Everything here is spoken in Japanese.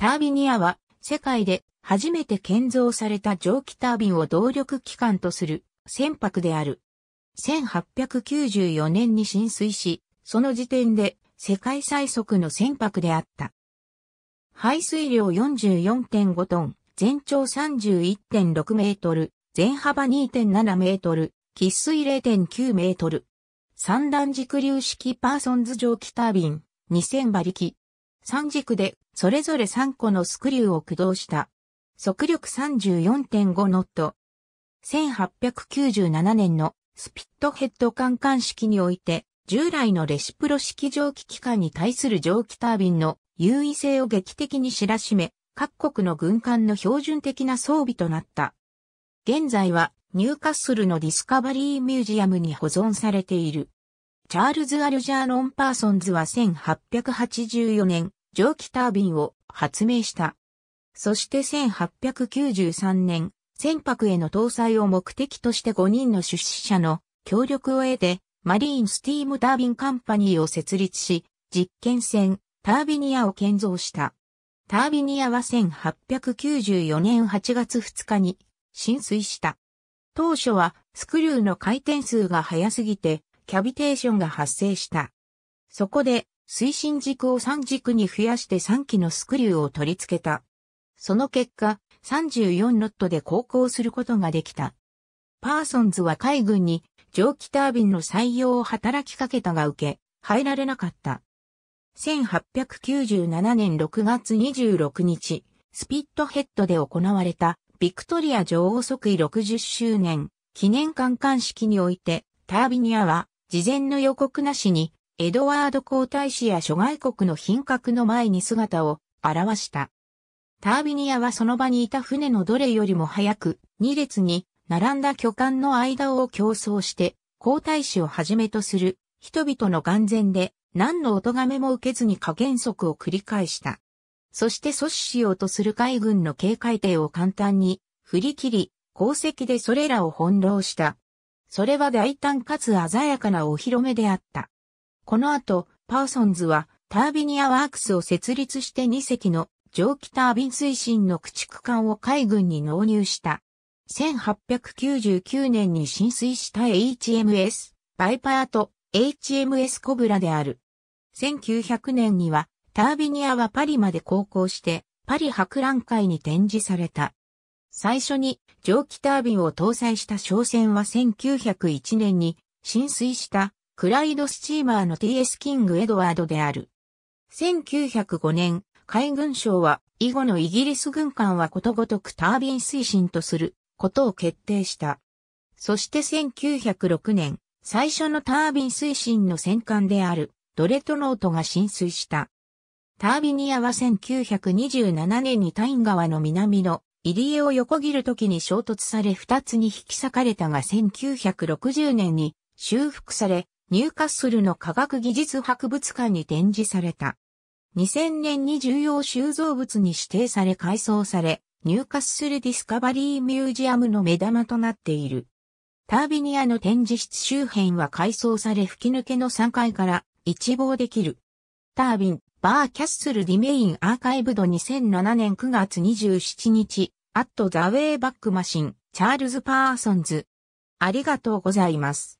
タービニアは世界で初めて建造された蒸気タービンを動力機関とする船舶である。1894年に浸水し、その時点で世界最速の船舶であった。排水量44.5トン、全長31.6メートル、全幅2.7メートル、喫水0.9メートル。三段軸流式パーソンズ蒸気タービン、2000馬力。三軸でそれぞれ3個のスクリューを駆動した。速力34.5ノット。1897年のスピットヘッド換換式において、従来のレシプロ式蒸気機関に対する蒸気タービンの優位性を劇的に知らしめ、各国の軍艦の標準的な装備となった。現在はニューカッスルのディスカバリーミュージアムに保存されている。チャールズ・アルジャーノン・パーソンズは1884年、蒸気タービンを発明した。そして1893年、船舶への搭載を目的として5人の出資者の協力を得て、マリーンスティームタービンカンパニーを設立し、実験船、タービニアを建造した。タービニアは1894年8月2日に浸水した。当初はスクリューの回転数が速すぎて、キャビテーションが発生した。そこで推進軸を3軸に増やして3機のスクリューを取り付けた。その結果、34ロットで航行することができた。パーソンズは海軍に蒸気タービンの採用を働きかけたが受け、入られなかった。1897年6月26日、スピットヘッドで行われたビクトリア女王即位60周年記念館館式において、タービニアは事前の予告なしにエドワード皇太子や諸外国の品格の前に姿を現した。タービニアはその場にいた船のどれよりも早く、2列に並んだ巨漢の間を競争して、皇太子をはじめとする人々の眼前で何のお咎めも受けずに加減速を繰り返した。そして阻止しようとする海軍の警戒艇を簡単に振り切り、功績でそれらを翻弄した。それは大胆かつ鮮やかなお披露目であった。この後、パーソンズはタービニアワークスを設立して2隻の蒸気タービン推進の駆逐艦を海軍に納入した。1899年に浸水した HMS バイパーと HMS コブラである。1900年にはタービニアはパリまで航行してパリ博覧会に展示された。最初に蒸気タービンを搭載した商船は1901年に浸水したクライドスチーマーの TS キング・エドワードである。1905年、海軍省は、以後のイギリス軍艦はことごとくタービン推進とすることを決定した。そして1906年、最初のタービン推進の戦艦であるドレトノートが浸水した。タービニアは1927年にタイン川の南の入江を横切る時に衝突され2つに引き裂かれたが1960年に修復され、ニューカッスルの科学技術博物館に展示された。2000年に重要収蔵物に指定され改装され、ニューカッスルディスカバリーミュージアムの目玉となっている。タービニアの展示室周辺は改装され吹き抜けの3階から一望できる。タービン、バーキャッスルディメインアーカイブド2007年9月27日、アットザウェイバックマシン、チャールズ・パーソンズ。ありがとうございます。